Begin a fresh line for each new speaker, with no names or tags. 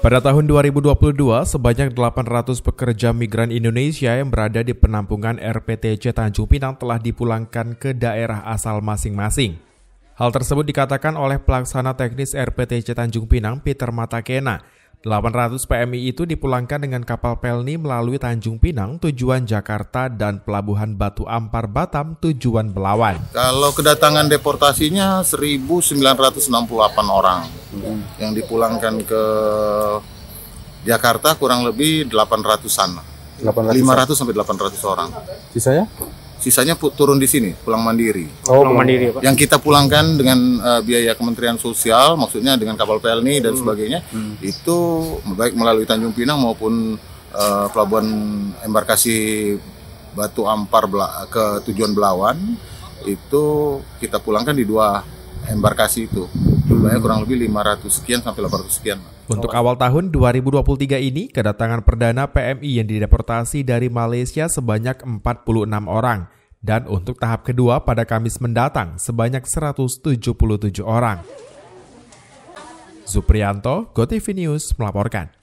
Pada tahun 2022, sebanyak 800 pekerja migran Indonesia yang berada di penampungan RPTC Tanjung Pinang telah dipulangkan ke daerah asal masing-masing. Hal tersebut dikatakan oleh pelaksana teknis RPTC Tanjung Pinang, Peter Matakena. 800 PMI itu dipulangkan dengan kapal Pelni melalui Tanjung Pinang tujuan Jakarta dan pelabuhan Batu Ampar Batam tujuan Belawan.
Kalau kedatangan deportasinya 1968 orang Iya. yang dipulangkan ke Jakarta kurang lebih 800-an. 800 500 sampai 800 orang. Sisanya? Sisanya turun di sini, pulang mandiri. Oh, pulang mandiri, Pak. Yang kita pulangkan dengan uh, biaya Kementerian Sosial, maksudnya dengan kapal Pelni dan hmm. sebagainya, hmm. itu baik melalui Tanjung Pinang maupun uh, pelabuhan embarkasi Batu Ampar ke tujuan Belawan, itu kita pulangkan di dua embarkasi itu jumlahnya kurang lebih 500 sekian sampai 800 sekian. Untuk awal
tahun 2023 ini, kedatangan perdana PMI yang dideportasi dari Malaysia sebanyak 46 orang. Dan untuk tahap kedua pada Kamis mendatang sebanyak 177 orang. Zuprianto, GoTV News melaporkan.